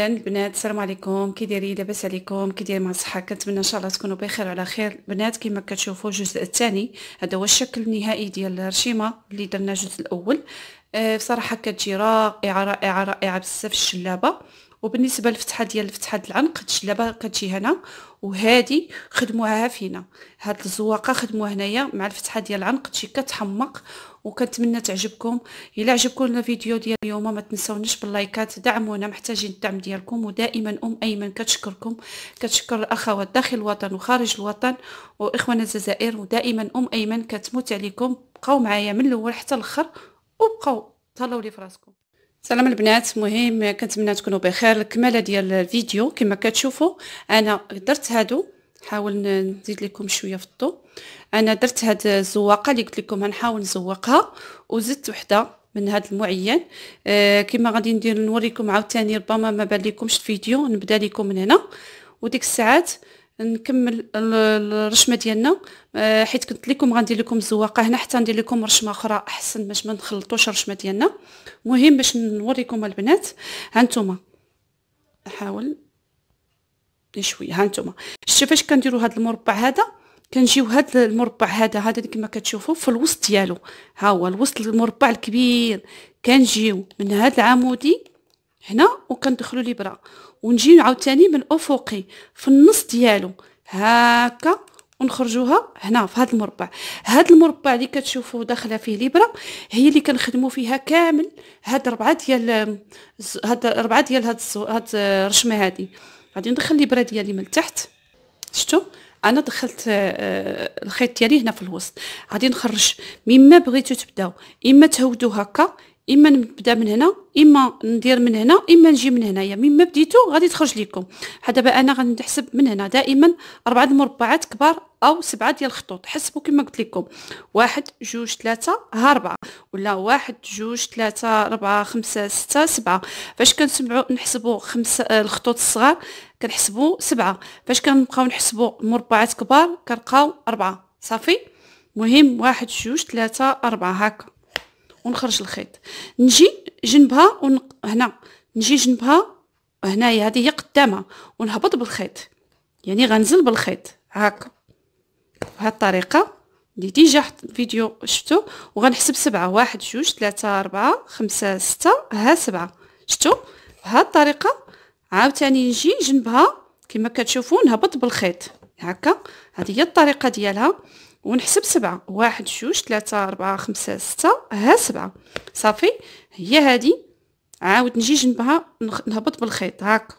اولا البنات السلام عليكم كي دايرين لاباس عليكم كي دايرين مع الصحه كنتمنى ان شاء الله تكونوا بخير وعلى خير البنات كما كتشوفوا الجزء الثاني هذا هو الشكل النهائي ديال الرشيمه اللي درنا الجزء الاول آه، بصراحه كتجي رائعه رائعه رائعه بزاف الشلابه وبالنسبه للفتحه ديال الفتحه العنق الشلابه كتجي هنا وهادي خدموها فينا هاد الزواقه خدموها هنايا مع الفتحه ديال العنق تجي كتحمق وكنتمنى تعجبكم الا عجبكم الفيديو ديال اليوم ما تنساونيش باللايكات دعمونا محتاجين الدعم ديالكم ودائما ام ايمن كتشكركم كتشكر الاخوات داخل الوطن وخارج الوطن واخوان الجزائر ودائما ام ايمن كتموت عليكم بقاو معايا من الاول حتى الاخر وبقاو تهلاو لي فراسكم سلام البنات مهم كنتمنى تكونوا بخير الكماله ديال الفيديو كما كتشوفوا انا درت هادو حاول نزيد لكم شويه في الضوء انا درت هاد الزواقه اللي قلت لكم غنحاول نزوقها وزدت وحده من هاد المعين آه كما غادي ندير نوريكم عاوتاني ربما ما بان لكمش الفيديو نبدا لكم من هنا وديك الساعات آه نكمل الرشمه ديالنا آه، حيت قلت لكم غندير لكم الزواقه هنا حتى ندير لكم رشمه اخرى احسن باش ما نخلطوش الرشمه ديالنا مهم باش نوريكم البنات ها نتوما نحاول شويه ها نتوما شفتوا فاش كنديروا هذا المربع هذا كنجيو هاد المربع هذا هذا كما كتشوفوا في الوسط ديالو ها هو الوسط المربع الكبير كنجيو من هاد العمودي هنا وكندخلوا الابره ونجي عاوتاني من افقي في النص ديالو هكا ونخرجوها هنا في هذا المربع هذا المربع اللي كتشوفوا داخله فيه ليبرا هي اللي كنخدموا فيها كامل هاد ربعه ديال هاد ربعه ديال هاد هاد الرشمه هادي غادي ندخل ليبرا ديالي من تحت شفتوا انا دخلت آه، الخيط ديالي هنا في الوسط غادي نخرج مما بغيتو تبداو اما تهودو هكا اما نبدا من هنا اما ندير من هنا اما نجي من هنايا يعني مما بديتو غادي تخرج لكم دابا انا غادي نحسب من هنا دائما اربعه المربعات كبار او سبعه ديال الخطوط حسبوا كما قلت لكم واحد جوج ثلاثه ها اربعه ولا واحد جوج ثلاثه اربعه خمسه سته سبعه فاش كنسمعوا نحسبوا خمسه آه، الخطوط الصغار كنحسبوا سبعه فاش كنبقاو نحسبوا مربعات كبار كنلقاو اربعه صافي مهم واحد جوج ثلاثه اربعه هكا ونخرج الخيط نجي جنبها ون... هنا نجي جنبها هنايا هذه هي قدامها ونهبط بالخيط يعني غنزل بالخيط هاكا بهذه الطريقه اللي ديجا فيديو شفتو وغنحسب سبعة واحد جوج ثلاثة أربعة خمسة ستة ها سبعة شفتو بهاد الطريقة عاوتاني نجي جنبها كما كتشوفو نهبط بالخيط هكا هذه هي الطريقة ديالها ونحسب سبعة واحد جوج ثلاثة أربعة خمسة ستة ها سبعة صافي هي هادي عاود نجي جنبها نهبط بالخيط هاك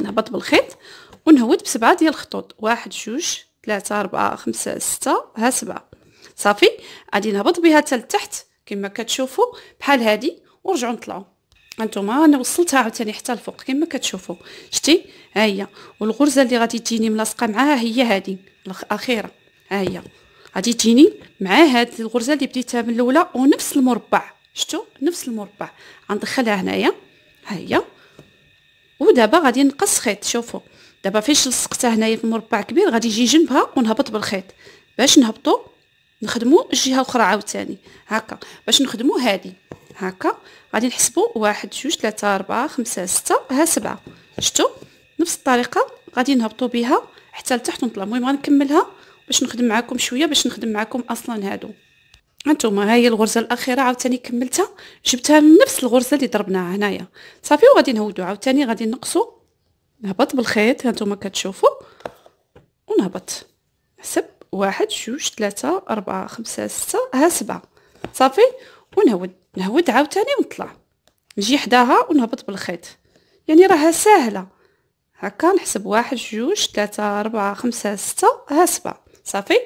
نهبط بالخيط ونهود بسبعة ديال الخطوط واحد جوج ثلاثة أربعة خمسة ستة ها سبعة صافي غادي نهبط بها حتى لتحت كما كتشوفوا بحال هادي ورجعوا نطلعوا هانتوما انا وصلتها عاوتاني حتى الفوق كما كتشوفوا شتي ها هي والغرزه اللي غادي تجيني ملاصقه معاها هي هادي الاخيره ها هي غادي تجيني مع هاد الغرزه اللي بديتها من الاولى ونفس المربع شفتوا نفس المربع غندخلها هنايا ها هي ودابا غادي نقص خيط شوفوا دابا فاش لصقتها هنايا في مربع كبير غادي يجي جنبها ونهبط بالخيط باش نهبطو نخدمو الجهه الاخرى عاوتاني هكا باش نخدمو هادي هكا غادي نحسبو واحد جوج ثلاثة أربعة خمسة ستة ها سبعة شفتوا نفس الطريقه غادي نهبطو بها حتى لتحت ونطلع المهم غنكملها باش نخدم معاكم شويه باش نخدم معاكم اصلا هادو هانتوما هي الغرزه الاخيره عاوتاني كملتها جبتها من نفس الغرزه اللي ضربناها هنايا صافي وغادي نهودو عاوتاني غادي نقصو نهبط بالخيط هانتوما كتشوفوا ونهبط حسب واحد جوج ثلاثة أربعة خمسة ستة ها سبعة صافي ونهود نهود عاوتاني ونطلع نجي حداها ونهبط بالخيط يعني راها ساهله هكا نحسب واحد جوج ثلاثة أربعة خمسة ستة ها سبعة صافي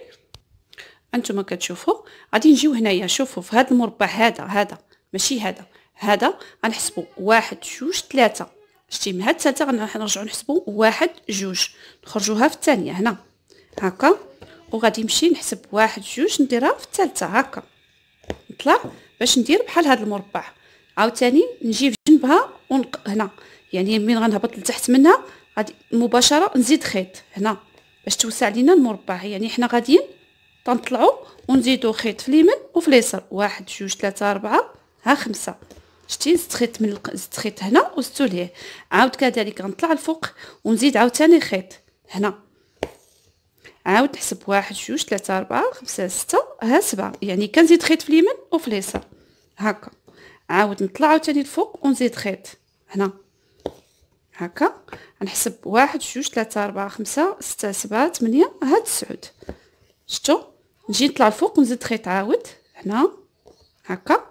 انتما كتشوفوا غادي نجيو هنايا شوفوا في هذا المربع هذا هذا ماشي هذا هذا غنحسبوا واحد جوج ثلاثة شتي من هاد ثلاثة غنرجعو نحسبوا واحد جوج نخرجوها في الثانية هنا هكا وغادي نمشي نحسب واحد جوج نديرها في الثالثة هكا نطلع باش ندير بحال هاد المربع عاوتاني نجي في جنبها ونق... هنا يعني من غنهبط لتحت منها غادي مباشرة نزيد خيط هنا باش توسع لينا المربع يعني حنا غاديين تنطلعوا ونزيدوا خيط في اليمين وفي اليسار واحد جوج ثلاثة أربعة ها خمسة شتي زدت خيط من زدت خيط هنا وزدتو لهيه عاود كذلك غنطلع الفوق ونزيد عاوتاني خيط هنا عاود نحسب واحد جوج ثلاثة أربعة خمسة ستة ها سبعة يعني كنزيد خيط في اليمين وفي اليسار هاكا عاود نطلع عاوتاني الفوق ونزيد خيط هنا هاكا نحسب واحد جوج ثلاثة أربعة خمسة ستة سبعة ثمانية هاد تسعود شتو نجي نطلع الفوق ونزيد خيط عاود هنا هكا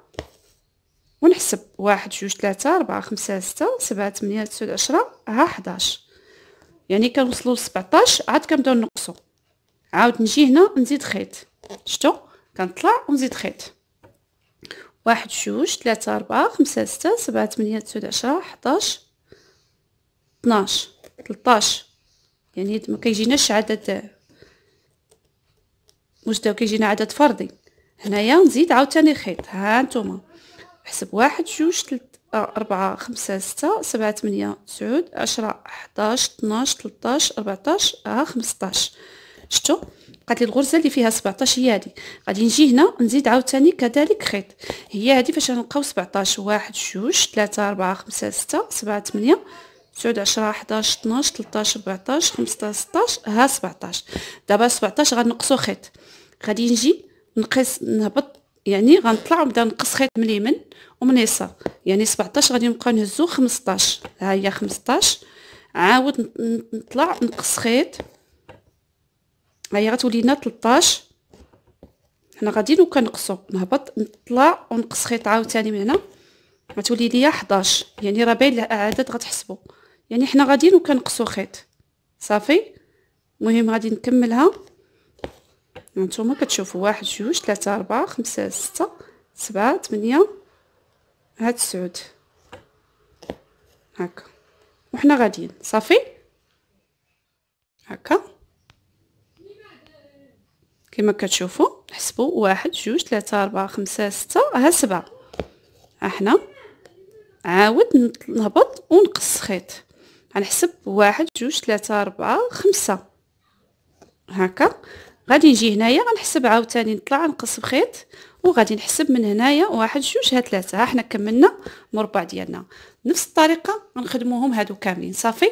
ونحسب واحد جوج ثلاثة أربعة خمسة ستة سبعة ثمانية تسعود عشرة ها حداش يعني كنوصلو لسبعطاش عاد كنبداو نقصو عاود نجي هنا نزيد خيط شتو كنطلع ونزيد خيط واحد جوج ثلاثة أربعة خمسة ستة سبعة ثمانية تسعود عشرة حداش 12 13 يعني ما كيجيناش عدد مستوى كيجينا عدد فردي هنايا نزيد عاوتاني خيط ها نتوما حسب واحد جوج تلت أربعة خمسة ستة سبعة ثمانية تسعود عشرة حداش طناش تلطاش ربعطاش ها خمسطاش شتو قالت لي الغرزه اللي فيها سبعتاش هي هادي غادي نجي هنا نزيد عاوتاني كذلك خيط هي هادي فاش غنلقاو سبعتاش واحد جوج ثلاثة أربعة خمسة ستة سبعة ثمانية تسعود عشرة حداش طناش تلطاش ربعطاش خمسطاش سطاش ها سبعطاش دابا سبعطاش غنقصو خيط غادي نجي نقيس نهبط يعني غنطلع ونبدا نقص خيط من اليمين ومن اليسار يعني سبعطاش غادي نبقى نهزو خمسطاش ها هي خمسطاش عاود نطلع نقص خيط ها هي غتولي لنا 13 حنا غاديين وكنقصو نهبط نطلع ونقص خيط عاوتاني من هنا غتولي ليا حداش يعني راه باين العدد غتحسبو يعني حنا غاديين وكنقصو خيط صافي المهم غادي نكملها هانتوما كتشوفوا واحد جوج ثلاثة أربعة خمسة ستة سبعة ثمانية هاد سعود هكا وحنا غاديين صافي هكا كما كتشوفوا نحسبوا واحد جوج ثلاثة أربعة خمسة ستة ها سبعة احنا عاود نهبط ونقص خيط غنحسب واحد جوج ثلاثة أربعة خمسة هكا غادي نجي هنايا غنحسب عاوتاني نطلع نقص بخيط وغادي نحسب من هنايا واحد جوج ها ثلاثة ها حنا كملنا المربع ديالنا نفس الطريقة غنخدموهم هادو كاملين صافي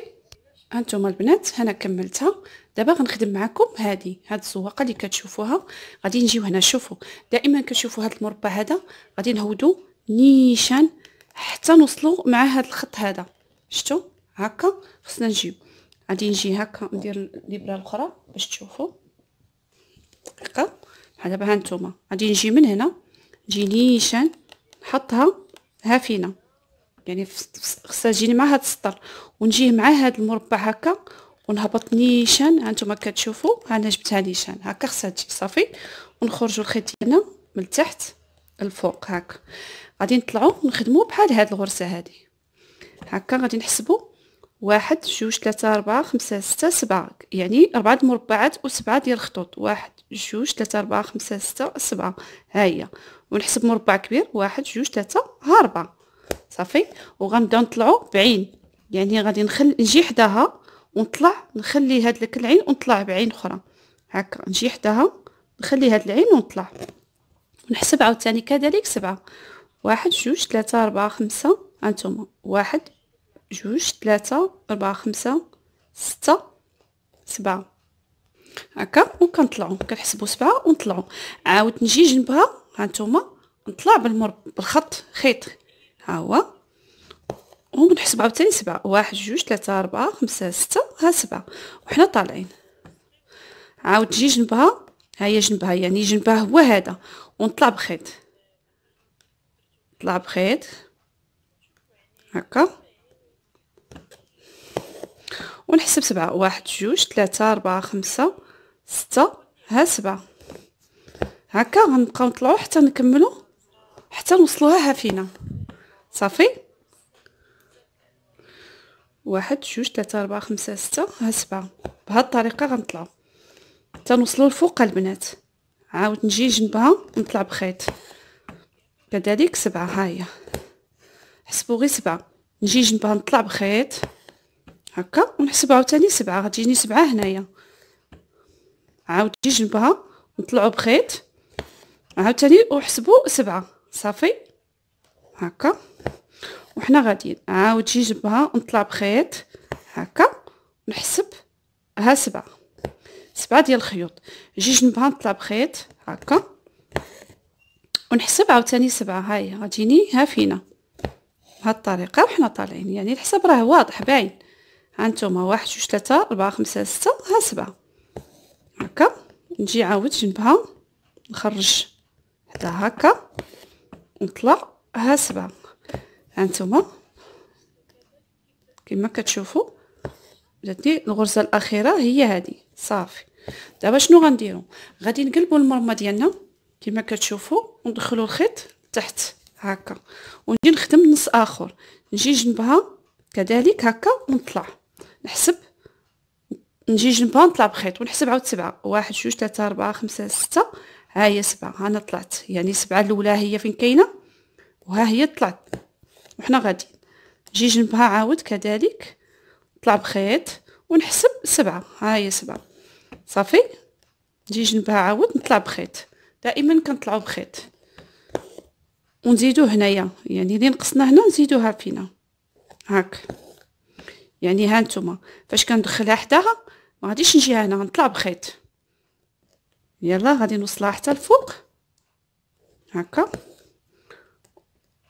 هانتوما البنات هنا كملتها دابا غنخدم معكم هادي هاد الزواقه اللي كتشوفوها غادي نجيو هنا شوفوا دائما كتشوفوا هاد المربع هذا غادي نهودو نيشان حتى نوصلو مع هاد الخط هذا شتو هكا خصنا نجيب غادي نجي هكا ندير الابره الاخرى باش تشوفوا هكا بحال دابا هانتوما غادي نجي من هنا نجي نيشان نحطها ها فينا يعني خصها تجيني مع هاد السطر ونجيه مع هاد المربع هكا ونهبط نيشان هانتوما كتشوفوا ها انا جبتها نيشان هكا خصها تجي صافي ونخرجوا الخيط ديالنا من تحت الفوق هكا غادي نطلعوا نخدموا بحال هاد الغرزه هادي هكا غادي نحسبوا واحد جوج ثلاثة أربعة خمسة ستة سبعة يعني أربعة المربعات وسبعة ديال الخطوط واحد جوج ثلاثة أربعة خمسة ستة سبعة هاهي ونحسب مربع كبير واحد جوج ثلاثة ها أربعة صافي وغنبداو نطلعو بعين يعني غادي نخل نجي حداها ونطلع نخلي هاد لك العين ونطلع بعين أخرى هكا نجي حداها نخلي هاد العين ونطلع ونحسب عاوتاني كذلك سبعة واحد جوج ثلاثة أربعة خمسة هانتوما واحد جوج ثلاثة أربعة خمسة ستة سبعة هكا وكنطلعو كنحسبو سبعة ونطلعو عاود نجي جنبها هانتوما نطلع بالمر بالخط خيط هاهو هو عاوتاني سبعة واحد جوج ثلاثة أربعة خمسة ستة ها سبعة وحنا طالعين عاود تجي جنبها هاهي جنبها يعني جنبها هو هذا ونطلع بخيط نطلع بخيط هكا ونحسب سبعة واحد جوج ثلاثة أربعة خمسة ستة ها سبعة هكا غنبقاو نطلعو حتى نكملو حتى نوصلوها ها فينا صافي واحد جوج ثلاثة أربعة خمسة ستة ها سبعة بهاد الطريقة غنطلعو حتى نوصلو الفوق البنات عاود نجي جنبها ونطلع بخيط كذلك سبعة هاهي حسبو غي سبعة نجي جنبها نطلع بخيط هكا ونحسب عاوتاني سبعة غتجيني سبعة هنايا عاودي جنبها نطلعو بخيط عاوتاني وحسبو سبعة صافي هكا وحنا غاديين عاود جي جنبها نطلع بخيط هكا نحسب ها سبعة سبعة ديال الخيوط جي جنبها نطلع بخيط هكا ونحسب عاوتاني سبعة هاهي غتجيني ها فينا بهاد الطريقة وحنا طالعين يعني الحساب راه واضح باين هانتوما واحد جوج ثلاثة ربعة خمسة ستة ها سبعة هكا نجي عاود جنبها نخرج حدا هكا نطلع ها سبعة هانتوما كما كتشوفوا جاتني الغرزه الاخيره هي هادي صافي دابا شنو غنديرو غادي نقلبو المرمى ديالنا كما كتشوفوا وندخلو الخيط تحت هكا ونجي نخدم نص اخر نجي جنبها كذلك هكا ونطلع نحسب نجي جنبها نطلع بخيط ونحسب عاود سبعة واحد جوج ثلاثة أربعة خمسة ستة ها هي سبعة ها أنا طلعت يعني سبعة الأولى هي فين كاينة وها هي طلعت وحنا غادي نجي جنبها عاود كذلك نطلع بخيط ونحسب سبعة ها هي سبعة صافي نجي جنبها عاود نطلع بخيط دائما كنطلعو بخيط ونزيدو هنايا يعني لي نقصنا هنا نزيدوها فينا هاك يعني ها نتوما فاش كندخلها حداها ما غاديش نجي هنا غنطلع بخيط يلا غادي نوصلها حتى الفوق هكا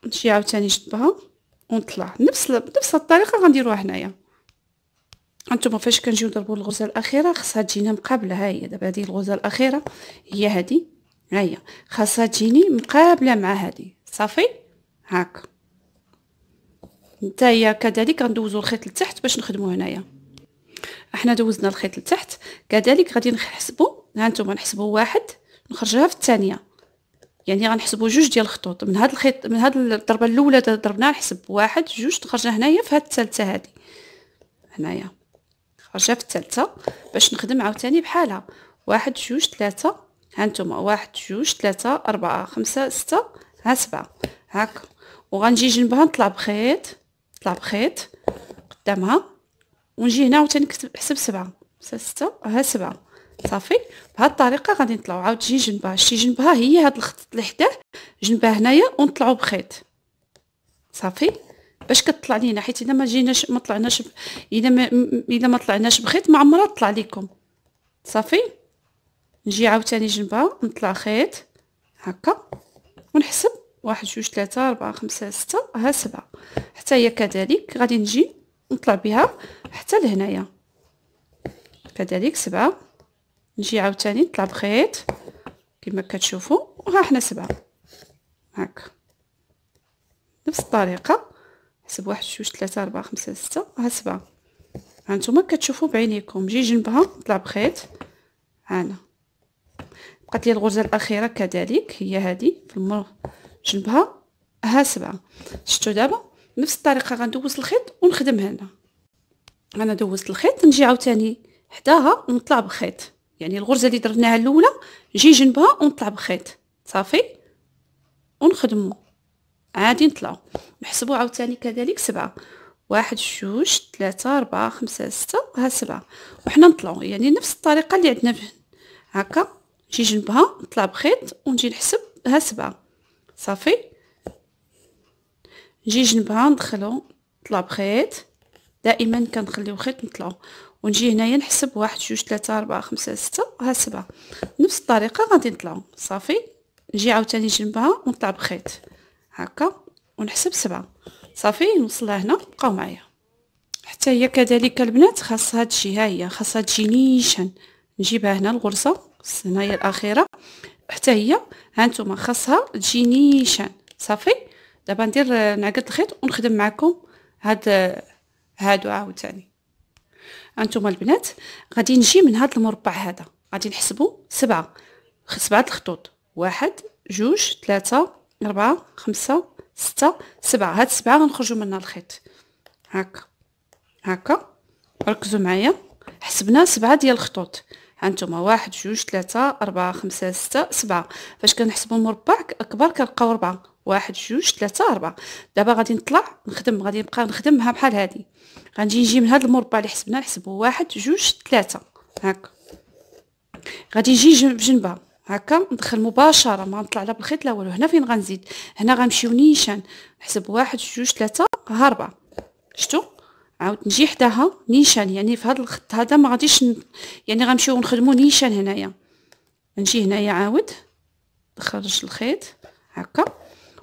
نجي عاوتاني جنبها ونطلع نفس نفس الطريقه غنديروها هنايا هانتوما فاش كنجيو نضربو الغرزه الاخيره خاصها تجينا مقابله ها هي دابا هذه الغرزه الاخيره هي هذه ها هي خاصها تجيني مقابله مع هذه صافي هكا حتى هي كذلك غندوزو الخيط لتحت باش نخدمو هنايا احنا دوزنا الخيط لتحت كذلك غادي نحسبو ها نتوما نحسبو واحد نخرجها في الثانيه يعني غنحسبو جوج ديال الخطوط من هاد الخيط من هاد الضربه الاولى ضربناها نحسب واحد جوج تخرجنا هنايا في هاد الثالثه هادي هنايا خرجها في الثالثه باش نخدم عاوتاني بحالها واحد جوج ثلاثه هانتوما واحد جوج ثلاثه أربعة خمسة ستة ها سبعة هاك وغنجي جنبها نطلع بخيط طلع بخيط قدامها ونجي هنا وتنكتب حسب سبعة ستة ها سبعة صافي بهاد الطريقه غادي نطلعو عاود تجي جنبها شتي جنبها هي هاد الخط اللي حداه جنبها هنايا ونطلعو بخيط صافي باش كتطلع لينا حيت الا ما جيناش ما طلعناش ب... الا ما الا ما طلعناش بخيط ما عمرها تطلع ليكم صافي نجي عاوتاني جنبها نطلع خيط هكا ونحسب واحد جوج ثلاثة أربعة خمسة ستة ها سبعة حتى هي كذلك غادي نجي نطلع بها حتى لهنايا كذلك سبعة نجي عاوتاني نطلع بخيط كما كتشوفوا وها حنا سبعة هاك نفس الطريقة حسب واحد جوج ثلاثة أربعة خمسة ستة ها سبعة هانتوما كتشوفوا بعينيكم جي جنبها نطلع بخيط هانا بقات لي الغرزة الأخيرة كذلك هي هادي في المر جنبها ها سبعة شتو دابا نفس الطريقه غندوز الخيط ونخدم هنا انا دوزت الخيط نجي عاوتاني حداها ونطلع بخيط يعني الغرزه اللي درناها الاولى نجي جنبها ونطلع بخيط صافي ونخدمو عادي نطلعو نحسبو عاوتاني كذلك سبعة واحد جوج ثلاثة أربعة خمسة ستة ها سبعة وحنا نطلعو يعني نفس الطريقة اللي عندنا هكا نجي جنبها نطلع بخيط ونجي نحسب ها سبعة صافي نجي جنبها ندخلو نطلع بخيط دائما كنخليو خيط نطلعو ونجي هنايا نحسب واحد جوج ثلاثة أربعة خمسة ستة ها سبعة نفس الطريقة غادي نطلعو صافي نجي عاوتاني جنبها ونطلع بخيط هكا ونحسب سبعة صافي نوصلها هنا بقاو معايا حتى هي كذلك البنات خاصها تجي ها هي خاصها تجي نيشان نجيبها هنا الغرزة هنايا الأخيرة حتى هي هانتوما خاصها تجي نيشان صافي دابا ندير آه، نعقد الخيط ونخدم معكم هاد آه، هادو عاوتاني هانتوما البنات غادي نجي من هاد المربع هذا غادي نحسبو سبعة سبعة الخطوط واحد جوج ثلاثة أربعة خمسة ستة سبعة هاد سبعة غنخرجو منها الخيط هاكا هاكا ركزوا معايا حسبنا سبعة ديال الخطوط هانتوما واحد جوج ثلاثة أربعة خمسة ستة سبعة فاش كنحسبو مربع أكبر كنلقاو ربعة واحد جوج ثلاثة أربعة دابا غادي نطلع نخدم غادي نبقى نخدمها بحال هادي غنجي نجي من هاد المربع اللي حسبنا نحسبو واحد جوج ثلاثة هاكا غادي نجي بجنبها هاكا ندخل مباشره ما نطلع لا بالخيط لا والو هنا فين غنزيد هنا غنمشيو نيشان نحسب واحد جوج ثلاثة اربعة شتو عاود نجي حداها نيشان يعني في هذا الخط هذا ما غاديش ن... يعني غنمشيو نخدمو نيشان هنايا نجي هنايا عاود نخرج الخيط هكا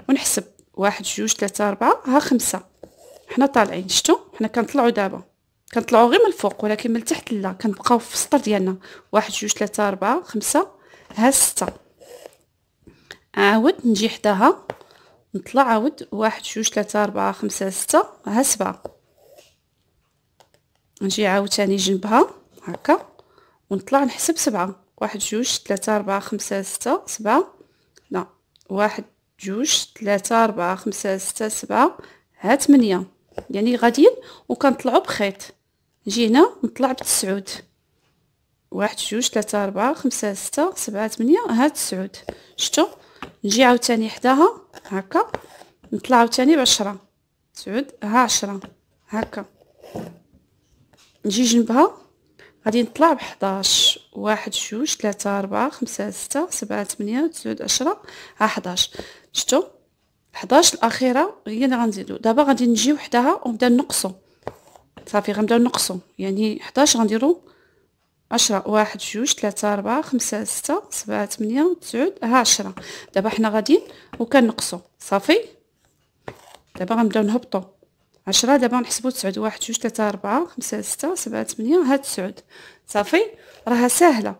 ونحسب واحد جوج ثلاثة أربعة ها خمسة حنا طالعين شتو حنا كنطلعو دابا كنطلعو غير من الفوق ولكن من التحت لا كنبقاو في السطر ديالنا واحد جوج ثلاثة أربعة خمسة ها ستة عاود نجي حداها نطلع عاود واحد جوج ثلاثة أربعة خمسة ستة ها سبعة نجي عاوتاني جنبها هكا ونطلع نحسب سبعة واحد جوج ثلاثة أربعة خمسة ستة سبعة لا واحد جوج ثلاثة أربعة خمسة ستة سبعة ها تمنية يعني غاديين وكنطلعو بخيط نجي هنا نطلع بتسعود واحد جوج ثلاثة أربعة خمسة ستة سبعة تمنية ها تسعود شتو نجي عاوتاني حداها هكا نطلع عاوتاني بعشرة تسعود ها عشرة هكا نجي جنبها غادي نطلع بحداش واحد جوج 2 3 خمسة ستة سبعة 7 8 عشرة ها حداش شفتوا حداش الأخيرة هي اللي غنزيدو دابا غادي نجي وحدها ونبدا نقصو صافي غنبداو نقصو يعني حداش غنديرو عشرة واحد جوج 3 4 خمسة ستة سبعة 8 تسعود ها عشرة دابا حنا غاديين وكنقصو صافي دابا غنبداو نهبطو عشرة دابا نحسبو تسعود واحد جوج تلاتة ربعة خمسة ستة سبعة تمنية ها تسعود صافي راها ساهلة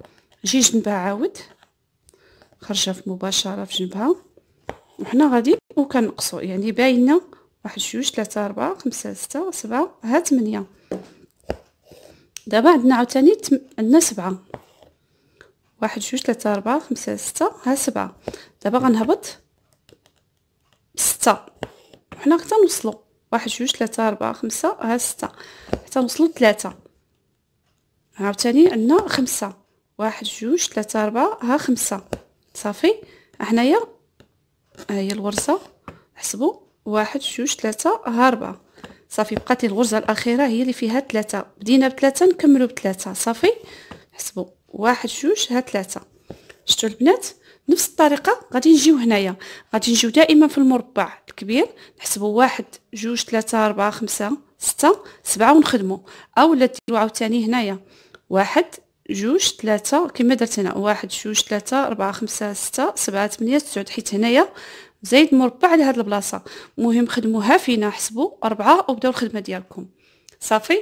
جي جنبها عاود خرجها في مباشرة في جنبها وحنا غادي وكنقصو يعني باينة واحد جوج تلاتة ربعة خمسة ستة سبعة ها تمنية دابا عندنا عاوتاني تم... عندنا سبعة واحد جوج تلاتة ربعة خمسة ستة ها سبعة دابا غنهبط ستة وحنا غتنوصلو نوصلو واحد جوج ثلاثة أربعة خمسة ها ستة حتى نوصلو ثلاثة عاوتاني عندنا خمسة واحد جوج ثلاثة أربعة ها خمسة صافي هنايا ها هي الغرزة حسبوا واحد جوج ثلاثة ها أربعة صافي بقات لي الغرزة الأخيرة هي اللي فيها ثلاثة بدينا بثلاثة نكملو بثلاثة صافي حسبوا واحد جوج ها ثلاثة شتو البنات نفس الطريقه غادي نجيو هنايا غادي نجيو دائما في المربع الكبير نحسبو واحد جوج ثلاثة أربعة خمسة ستة سبعة ونخدمو اولا ديرو عاوتاني هنايا واحد جوج ثلاثة كما درت هنا واحد جوج ثلاثة أربعة خمسة ستة سبعة ثمانية تسعود حيت هنايا زايد مربع على هاد البلاصه مهم خدموها فينا حسبو أربعة وبداو الخدمه ديالكم صافي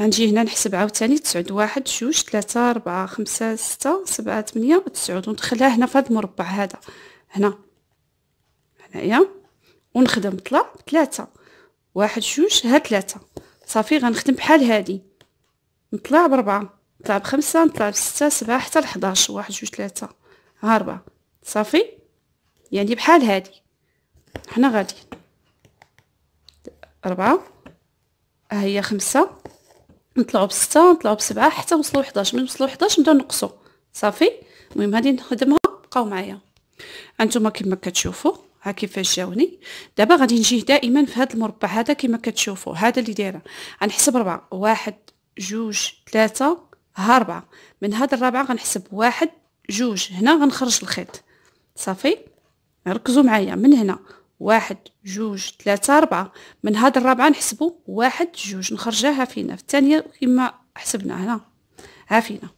غنجي هنا نحسب عاوتاني تسعود واحد جوج ثلاثة ربعة خمسة ستة سبعة ثمانية تسعود وندخلها هنا في هاد المربع هذا هنا هنايا ونخدم طلع ثلاثة واحد جوج ها ثلاثة صافي غنخدم بحال هادي نطلع بربعة نطلع بخمسة نطلع بستة سبعة حتى لحداش واحد جوج ثلاثة ها ربعة صافي يعني بحال هادي حنا غادي ربعة ها هي خمسة نطلعوا بستة نطلعوا بسبعة حتى وصلوا 11 من وصلوا 11 نبداو نقصوا صافي المهم هذه نخدمها بقاو معايا انتما كما كتشوفوا ها كيفاش جاوني دابا غادي نجي دائما في هذا المربع هذا كما كتشوفوا هذا اللي دايره غنحسب ربعة واحد جوج ثلاثة ها ربعة من هذا الرابعة غنحسب واحد جوج هنا غنخرج الخيط صافي ركزوا معايا من هنا واحد جوج ثلاثة أربعة من هاد الرابعة نحسبو واحد جوج نخرجها ها فينا في الثانية كيما حسبنا هنا ها فينا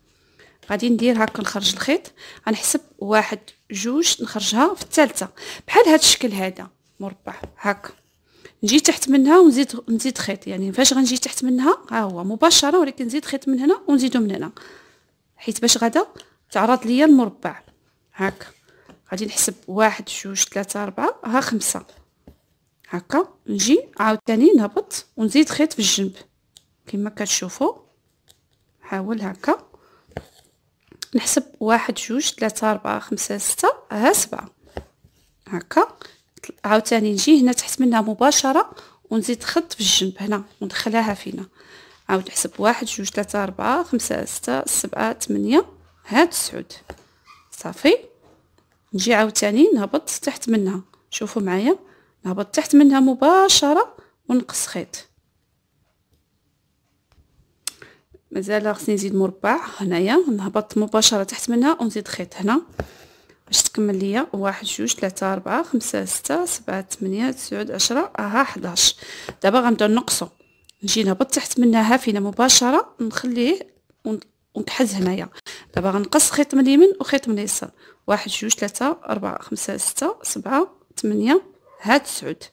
غادي ندير هاكا نخرج الخيط غنحسب واحد جوج نخرجها في الثالثة بحال هاد الشكل هذا مربع هاكا نجي تحت منها ونزيد نزيد خيط يعني فاش غنجي تحت منها ها هو مباشره ولكن نزيد خيط من هنا ونزيدو من هنا حيت باش غدا تعرض ليا المربع هاكا غادي نحسب واحد جوج ثلاثة أربعة ها خمسة هكا نجي عاوتاني نهبط ونزيد خيط في الجنب كما كتشوفوا حاول هكا نحسب واحد جوج ثلاثة أربعة خمسة ستة ها سبعة هكا عاوتاني نجي هنا تحت منها مباشرة ونزيد خط في الجنب هنا وندخلها فينا عاود نحسب واحد جوج ثلاثة أربعة خمسة ستة سبعة ثمانية ها تسعود صافي نجي عاوتاني نهبط تحت منها شوفوا معايا نهبط تحت منها مباشره ونقص خيط مازال خصني نزيد مربع هنايا نهبط مباشره تحت منها ونزيد خيط هنا باش تكمل ليا واحد جوج ثلاثة أربعة خمسة ستة سبعة ثمانية تسعود عشرة أها حداش دابا غنبداو نقصو نجي نهبط تحت منها هافينة مباشرة نخليه ونكحز هنايا دابا غنقص خيط من اليمين وخيط من اليسار واحد جوج ثلاثة أربعة خمسة ستة سبعة ثمانية هاد تسعود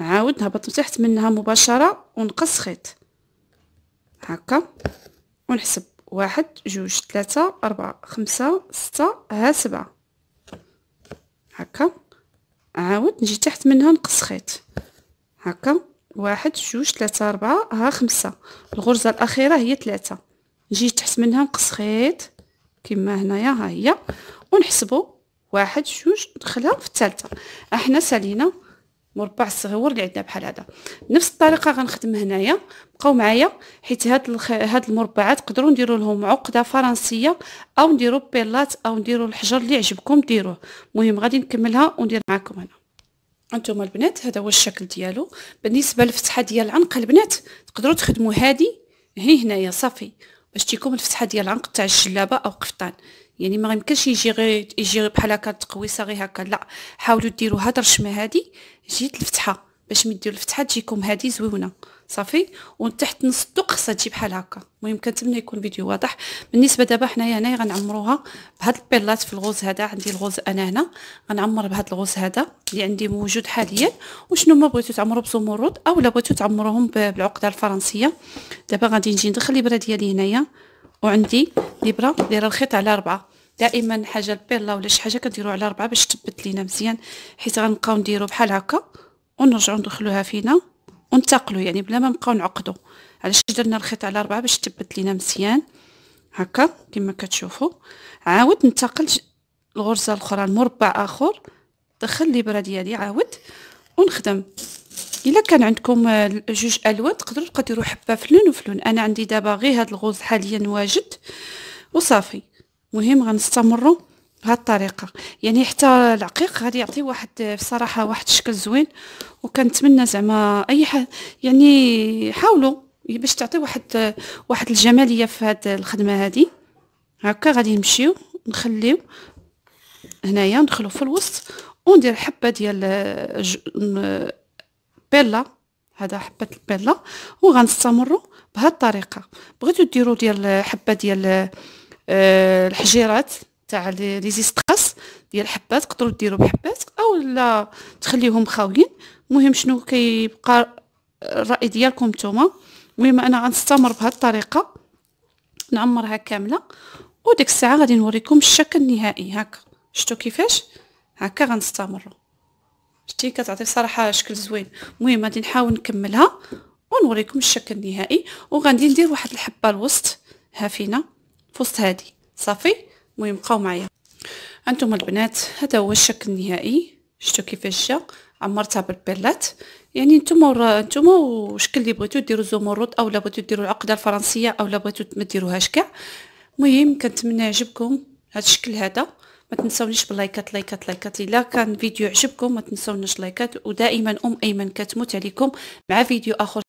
عاود نهبط تحت منها مباشرة ونقص خيط هكا ونحسب واحد جوج ثلاثة أربعة خمسة ستة ها سبعة هكا عاود نجي تحت منها نقص خيط هكا واحد جوج ثلاثة أربعة ها خمسة الغرزة الأخيرة هي ثلاثة نجي تحت منها نقص خيط كما هنايا ها هي ونحسبو واحد جوج دخلها في الثالثة احنا سالينا مربع الصغيور اللي عندنا بحال هذا نفس الطريقه غنخدم هنايا بقاو معايا حيت هاد الخ... هاد المربعات تقدروا نديرو لهم عقده فرنسيه او نديرو بيلات او نديرو الحجر اللي عجبكم ديروه المهم غادي نكملها وندير معاكم هنا انتم البنات هذا هو الشكل ديالو بالنسبه للفتحه ديال العنق البنات تقدروا تخدموا هذه هي هنايا صافي باش تيكون الفتحه ديال العنق تاع الجلابه او قفطان يعني ما يمكنش يجي غير يجي بحال هكا تقويصه غير هكا لا حاولوا ديروا هاد الرشمه هذه جيت الفتحه باش مديو الفتحه تجيكم هذه زويونه صافي وتحت نص الدق خصها تجي بحال هكا المهم كنتمنى يكون الفيديو واضح بالنسبه دابا حنايا هنايا غنعمروها بهاد البيلات في الغوز هذا عندي الغوز انا هنا غنعمر بهاد الغوز هذا اللي عندي موجود حاليا وشنو ما بغيتو تعمرو بزمرد اولا بغيتو تعمروهم بالعقده الفرنسيه دابا غادي نجي ندخل الابره ديالي هنايا وعندي الابره دايره الخيط على ربعه دائما حاجه البيلا ولا شي حاجه كنديرو على ربعه باش تثبت لينا مزيان حيت غنبقاو نديرو بحال هكا ونرجعوا ندخلوها فينا ونتقلوا يعني بلا ما نبقاو نعقدو علاش درنا الخيط على ربعة باش تبت لينا مزيان هكا كما كتشوفوا عاود ننتقل الغرزه الاخرى المربع اخر دخل الابره ديالي عاود ونخدم الا كان عندكم آه، جوج الوان تقدروا تبقى ديروا حبه فلون وفلون انا عندي دابا غير هاد الغوز حاليا واجد وصافي مهم غنستمروا بهالطريقه يعني حتى العقيق غادي يعطي واحد بصراحه واحد الشكل زوين وكنتمنى زعما اي حد يعني حاولوا باش تعطي واحد واحد الجماليه في هاد الخدمه هذه هكا غادي نمشيو نخليو هنايا ندخلو في الوسط وندير حبه ديال بيلا هذا حبه البيلا وغنستمروا بهاد الطريقه بغيتو ديروا ديال حبه ديال آه، الحجيرات تاع ليزيستراس ديال حبات تقدروا ديروا بحبات او لا تخليهم خاويين المهم شنو كيبقى الراي ديالكم نتوما المهم انا غنستمر بهذه الطريقه نعمرها كامله وديك الساعه غادي نوريكم الشكل النهائي هكا شفتوا كيفاش هكا غنستمروا شتي كتعطي صراحه شكل زوين المهم غادي نحاول نكملها ونوريكم الشكل النهائي وغادي ندير واحد الحبه الوسط ها فينا في وسط هذه صافي المهم بقاو معايا انتم البنات هذا هو الشكل النهائي شفتوا كيفاش جا عمرتها بالبيلات يعني نتوما نتوما وشكل اللي بغيتو ديروا زمرد او لا بغيتو ديروا العقده الفرنسيه او لا بغيتو ما ديروهاش كاع المهم كنتمنى يعجبكم هذا الشكل هذا ما تنساونيش باللايكات لايكات لايكات الا كان فيديو عجبكم ما تنساونيش لايكات ودائما ام ايمن كتموت عليكم مع فيديو اخر